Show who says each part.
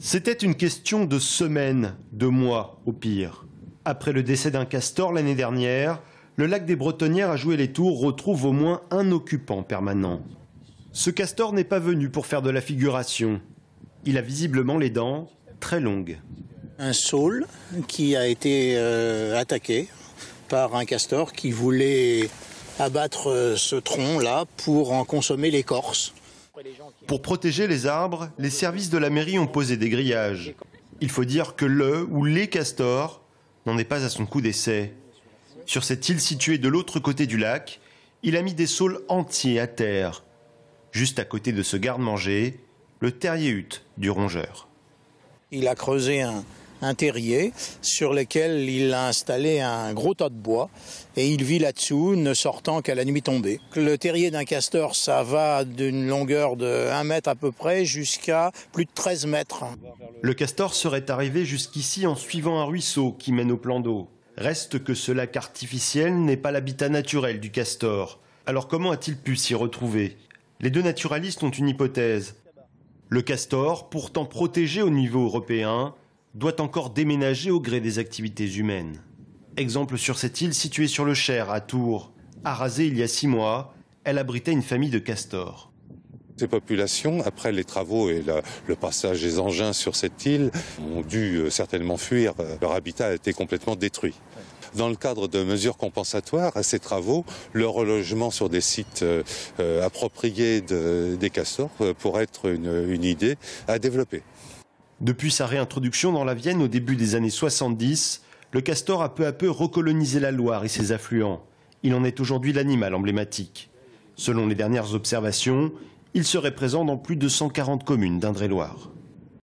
Speaker 1: C'était une question de semaines, de mois au pire. Après le décès d'un castor l'année dernière, le lac des Bretonnières à joué les tours retrouve au moins un occupant permanent. Ce castor n'est pas venu pour faire de la figuration. Il a visiblement les dents très longues.
Speaker 2: Un saule qui a été euh, attaqué par un castor qui voulait abattre euh, ce tronc-là
Speaker 1: pour en consommer l'écorce. Pour protéger les arbres, les services de la mairie ont posé des grillages. Il faut dire que le ou les castors n'en est pas à son coup d'essai. Sur cette île située de l'autre côté du lac, il a mis des saules entiers à terre. Juste à côté de ce garde-manger, le terrier hut du rongeur.
Speaker 2: Il a creusé un, un terrier, sur lequel il a installé un gros tas de bois et il vit là-dessous, ne sortant qu'à la nuit tombée. Le terrier d'un castor, ça va d'une longueur de 1 mètre à peu près jusqu'à plus de 13 mètres.
Speaker 1: Le castor serait arrivé jusqu'ici en suivant un ruisseau qui mène au plan d'eau. Reste que ce lac artificiel n'est pas l'habitat naturel du castor. Alors comment a-t-il pu s'y retrouver Les deux naturalistes ont une hypothèse. Le castor, pourtant protégé au niveau européen, doit encore déménager au gré des activités humaines. Exemple sur cette île située sur le Cher, à Tours. Arasée il y a six mois, elle abritait une
Speaker 3: famille de castors. Ces populations, après les travaux et le passage des engins sur cette île, ont dû euh, certainement fuir. Leur habitat a été complètement détruit. Dans le cadre de mesures compensatoires à ces travaux, le relogement sur des sites euh, euh, appropriés des castors pourrait être une idée à développer.
Speaker 1: Depuis sa réintroduction dans la Vienne au début des années 70, le castor a peu à peu recolonisé la Loire et ses affluents. Il en est aujourd'hui l'animal emblématique. Selon les dernières observations, il serait présent dans plus de 140 communes d'Indre-et-Loire.